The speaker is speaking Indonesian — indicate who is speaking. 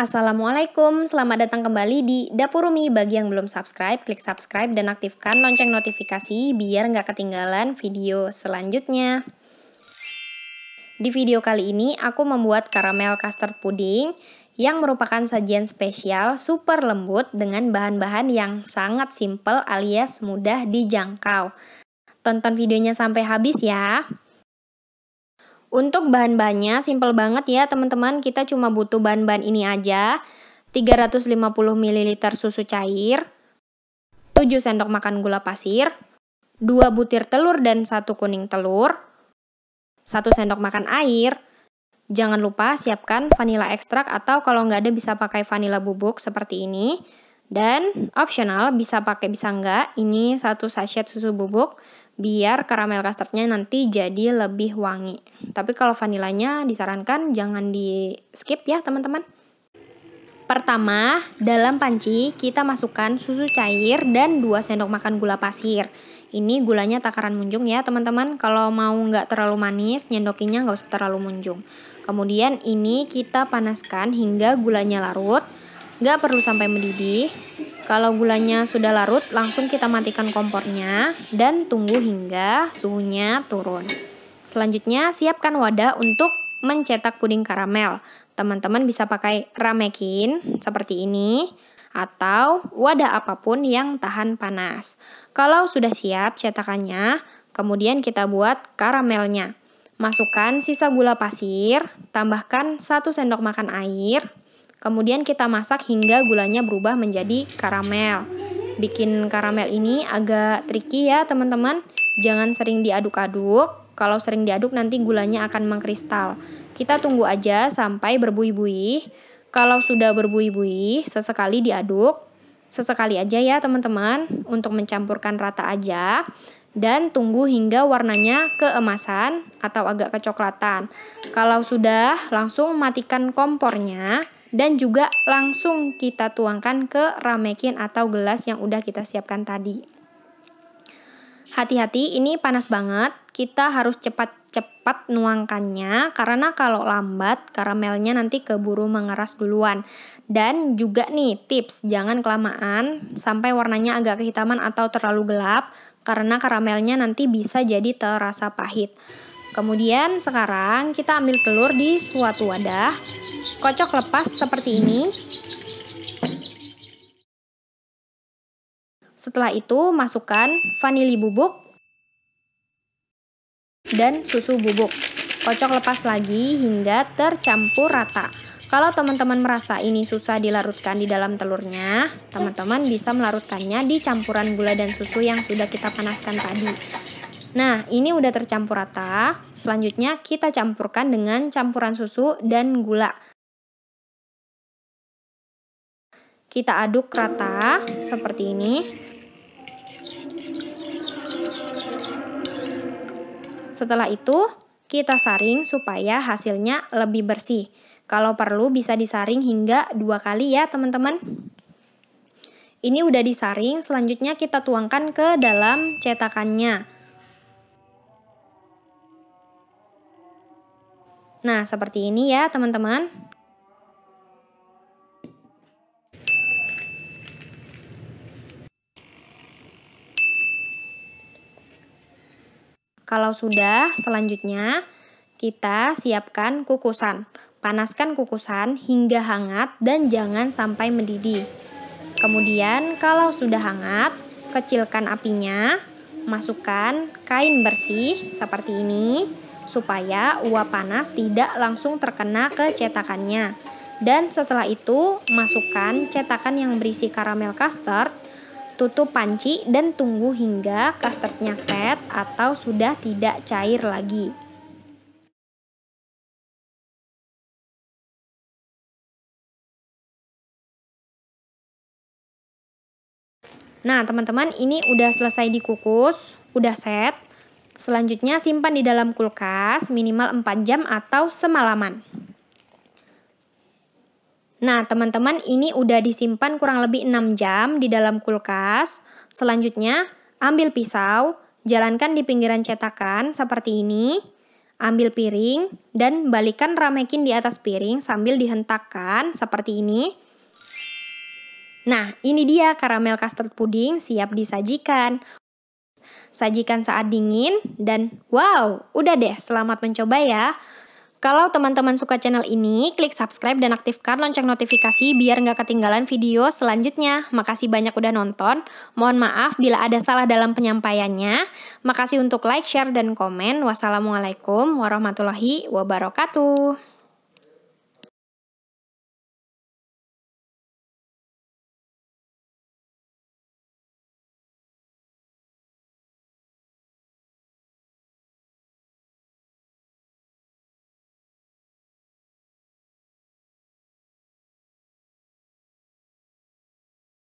Speaker 1: Assalamualaikum, selamat datang kembali di Dapur Rumi. Bagi yang belum subscribe, klik subscribe dan aktifkan lonceng notifikasi biar nggak ketinggalan video selanjutnya. Di video kali ini, aku membuat karamel custard pudding yang merupakan sajian spesial super lembut dengan bahan-bahan yang sangat simple alias mudah dijangkau. Tonton videonya sampai habis ya. Untuk bahan-bahannya simple banget ya teman-teman, kita cuma butuh bahan-bahan ini aja. 350 ml susu cair, 7 sendok makan gula pasir, 2 butir telur dan 1 kuning telur, 1 sendok makan air, jangan lupa siapkan vanila ekstrak atau kalau nggak ada bisa pakai vanila bubuk seperti ini, dan optional bisa pakai bisa nggak, ini satu sachet susu bubuk, biar karamel custardnya nanti jadi lebih wangi. Tapi kalau vanilanya disarankan jangan di skip ya teman-teman. Pertama, dalam panci kita masukkan susu cair dan 2 sendok makan gula pasir. Ini gulanya takaran munjung ya teman-teman. Kalau mau nggak terlalu manis, nyendokinnya nggak usah terlalu munjung. Kemudian ini kita panaskan hingga gulanya larut. Nggak perlu sampai mendidih. Kalau gulanya sudah larut, langsung kita matikan kompornya dan tunggu hingga suhunya turun. Selanjutnya, siapkan wadah untuk mencetak puding karamel. Teman-teman bisa pakai ramekin seperti ini atau wadah apapun yang tahan panas. Kalau sudah siap cetakannya, kemudian kita buat karamelnya. Masukkan sisa gula pasir, tambahkan 1 sendok makan air, Kemudian kita masak hingga gulanya berubah menjadi karamel. Bikin karamel ini agak tricky ya teman-teman. Jangan sering diaduk-aduk. Kalau sering diaduk nanti gulanya akan mengkristal. Kita tunggu aja sampai berbuih-buih. Kalau sudah berbuih-buih, sesekali diaduk. Sesekali aja ya teman-teman untuk mencampurkan rata aja dan tunggu hingga warnanya keemasan atau agak kecoklatan. Kalau sudah, langsung matikan kompornya dan juga langsung kita tuangkan ke ramekin atau gelas yang udah kita siapkan tadi. Hati-hati, ini panas banget. Kita harus cepat-cepat nuangkannya karena kalau lambat karamelnya nanti keburu mengeras duluan. Dan juga nih tips, jangan kelamaan sampai warnanya agak kehitaman atau terlalu gelap karena karamelnya nanti bisa jadi terasa pahit. Kemudian sekarang kita ambil telur di suatu wadah Kocok lepas seperti ini. Setelah itu, masukkan vanili bubuk dan susu bubuk. Kocok lepas lagi hingga tercampur rata. Kalau teman-teman merasa ini susah dilarutkan di dalam telurnya, teman-teman bisa melarutkannya di campuran gula dan susu yang sudah kita panaskan tadi. Nah, ini udah tercampur rata. Selanjutnya kita campurkan dengan campuran susu dan gula. Kita aduk rata seperti ini. Setelah itu, kita saring supaya hasilnya lebih bersih. Kalau perlu bisa disaring hingga dua kali ya teman-teman. Ini udah disaring, selanjutnya kita tuangkan ke dalam cetakannya. Nah, seperti ini ya, teman-teman. Kalau sudah, selanjutnya kita siapkan kukusan. Panaskan kukusan hingga hangat dan jangan sampai mendidih. Kemudian kalau sudah hangat, kecilkan apinya, masukkan kain bersih seperti ini supaya uap panas tidak langsung terkena ke cetakannya. Dan setelah itu, masukkan cetakan yang berisi karamel custard Tutup panci dan tunggu hingga custardnya set atau sudah tidak cair lagi. Nah, teman-teman, ini udah selesai dikukus, udah set. Selanjutnya simpan di dalam kulkas minimal 4 jam atau semalaman. Nah, teman-teman, ini udah disimpan kurang lebih 6 jam di dalam kulkas. Selanjutnya, ambil pisau, jalankan di pinggiran cetakan seperti ini. Ambil piring dan balikan ramekin di atas piring sambil dihentakkan seperti ini. Nah, ini dia karamel custard pudding siap disajikan. Sajikan saat dingin dan wow, udah deh, selamat mencoba ya. Kalau teman-teman suka channel ini, klik subscribe dan aktifkan lonceng notifikasi biar nggak ketinggalan video selanjutnya. Makasih banyak udah nonton. Mohon maaf bila ada salah dalam penyampaiannya. Makasih untuk like, share, dan komen. Wassalamualaikum warahmatullahi wabarakatuh.